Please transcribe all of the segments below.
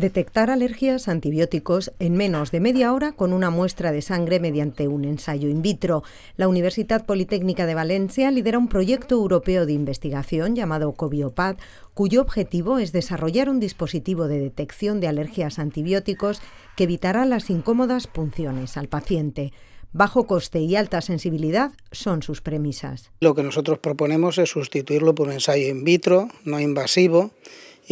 Detectar alergias a antibióticos en menos de media hora con una muestra de sangre mediante un ensayo in vitro. La Universidad Politécnica de Valencia lidera un proyecto europeo de investigación llamado Cobiopad, cuyo objetivo es desarrollar un dispositivo de detección de alergias a antibióticos que evitará las incómodas punciones al paciente. Bajo coste y alta sensibilidad son sus premisas. Lo que nosotros proponemos es sustituirlo por un ensayo in vitro, no invasivo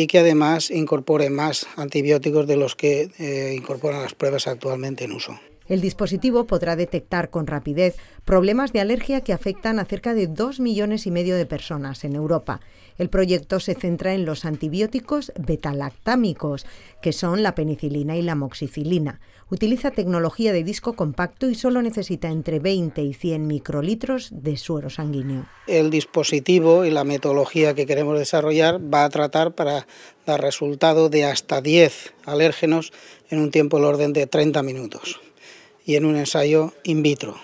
y que además incorpore más antibióticos de los que eh, incorporan las pruebas actualmente en uso. El dispositivo podrá detectar con rapidez problemas de alergia que afectan a cerca de dos millones y medio de personas en Europa. El proyecto se centra en los antibióticos betalactámicos, que son la penicilina y la moxicilina. Utiliza tecnología de disco compacto y solo necesita entre 20 y 100 microlitros de suero sanguíneo. El dispositivo y la metodología que queremos desarrollar va a tratar para dar resultado de hasta 10 alérgenos en un tiempo del orden de 30 minutos y en un ensayo in vitro.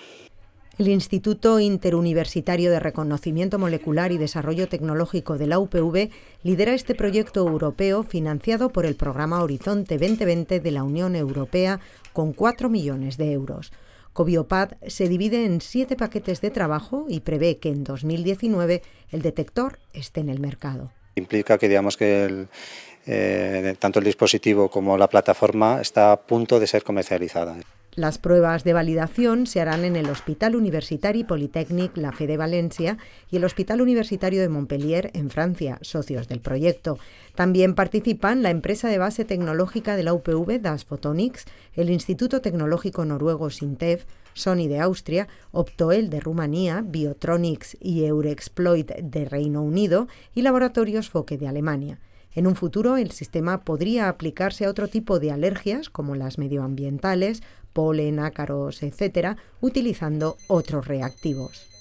El Instituto Interuniversitario de Reconocimiento Molecular y Desarrollo Tecnológico de la UPV lidera este proyecto europeo financiado por el programa Horizonte 2020 de la Unión Europea con 4 millones de euros. Cobiopad se divide en siete paquetes de trabajo y prevé que en 2019 el detector esté en el mercado. Implica que digamos que eh, tanto el dispositivo como la plataforma está a punto de ser comercializada. Las pruebas de validación se harán en el Hospital Universitario Polytechnic La Fe de Valencia y el Hospital Universitario de Montpellier en Francia, socios del proyecto. También participan la empresa de base tecnológica de la UPV Das Photonics, el Instituto Tecnológico Noruego Sintef, Sony de Austria, Optoel de Rumanía, Biotronics y Eurexploit de Reino Unido y Laboratorios Foque de Alemania. En un futuro, el sistema podría aplicarse a otro tipo de alergias, como las medioambientales, polen, ácaros, etc., utilizando otros reactivos.